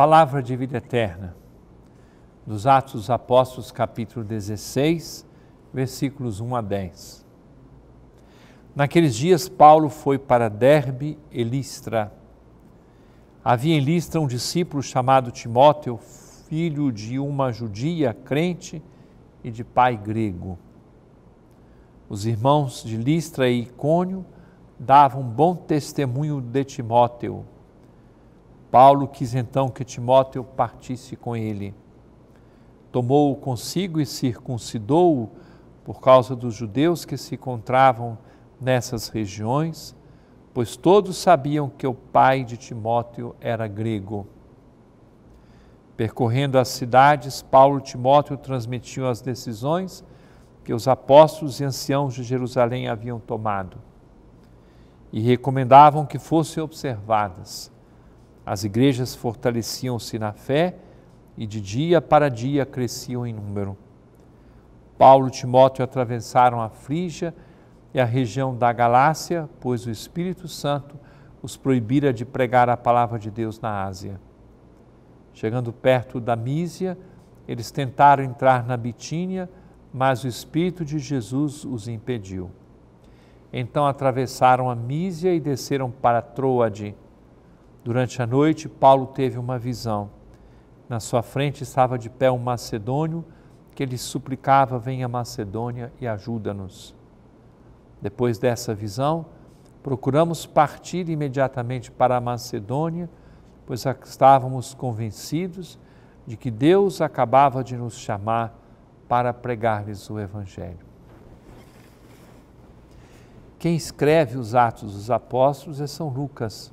palavra de vida eterna, dos Atos dos Apóstolos, capítulo 16, versículos 1 a 10. Naqueles dias, Paulo foi para Derbe e Listra. Havia em Listra um discípulo chamado Timóteo, filho de uma judia crente e de pai grego. Os irmãos de Listra e Icônio davam bom testemunho de Timóteo Paulo quis então que Timóteo partisse com ele. Tomou-o consigo e circuncidou-o por causa dos judeus que se encontravam nessas regiões, pois todos sabiam que o pai de Timóteo era grego. Percorrendo as cidades, Paulo e Timóteo transmitiam as decisões que os apóstolos e anciãos de Jerusalém haviam tomado e recomendavam que fossem observadas as igrejas fortaleciam-se na fé e de dia para dia cresciam em número. Paulo e Timóteo atravessaram a Frígia e a região da Galácia, pois o Espírito Santo os proibira de pregar a palavra de Deus na Ásia. Chegando perto da Mísia, eles tentaram entrar na Bitínia, mas o Espírito de Jesus os impediu. Então atravessaram a Mísia e desceram para Troade. Durante a noite, Paulo teve uma visão. Na sua frente estava de pé um macedônio que lhe suplicava: Venha Macedônia e ajuda-nos. Depois dessa visão, procuramos partir imediatamente para a Macedônia, pois estávamos convencidos de que Deus acabava de nos chamar para pregar-lhes o Evangelho. Quem escreve os Atos dos Apóstolos é São Lucas.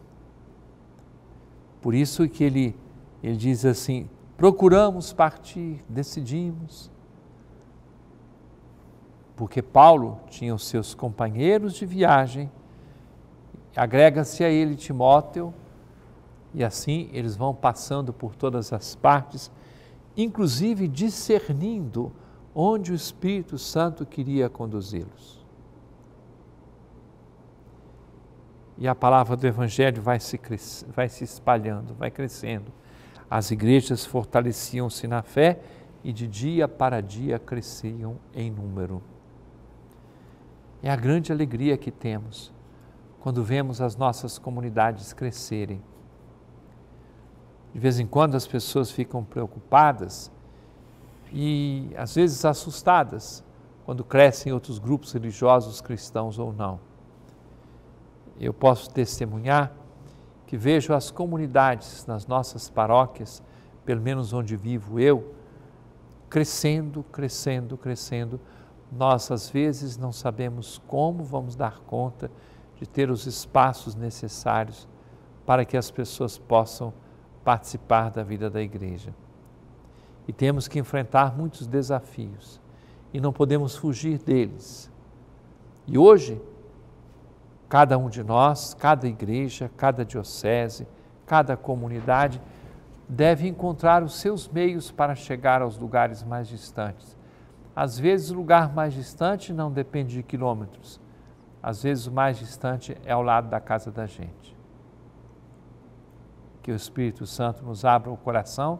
Por isso que ele, ele diz assim: procuramos partir, decidimos. Porque Paulo tinha os seus companheiros de viagem, agrega-se a ele Timóteo, e assim eles vão passando por todas as partes, inclusive discernindo onde o Espírito Santo queria conduzi-los. e a palavra do Evangelho vai se, vai se espalhando, vai crescendo. As igrejas fortaleciam-se na fé e de dia para dia cresciam em número. É a grande alegria que temos quando vemos as nossas comunidades crescerem. De vez em quando as pessoas ficam preocupadas e às vezes assustadas quando crescem outros grupos religiosos cristãos ou não eu posso testemunhar que vejo as comunidades nas nossas paróquias, pelo menos onde vivo eu, crescendo, crescendo, crescendo. Nós, às vezes, não sabemos como vamos dar conta de ter os espaços necessários para que as pessoas possam participar da vida da igreja. E temos que enfrentar muitos desafios e não podemos fugir deles. E hoje, Cada um de nós, cada igreja, cada diocese, cada comunidade deve encontrar os seus meios para chegar aos lugares mais distantes. Às vezes, o lugar mais distante não depende de quilômetros, às vezes, o mais distante é ao lado da casa da gente. Que o Espírito Santo nos abra o coração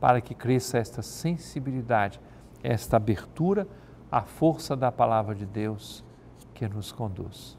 para que cresça esta sensibilidade, esta abertura à força da palavra de Deus que nos conduz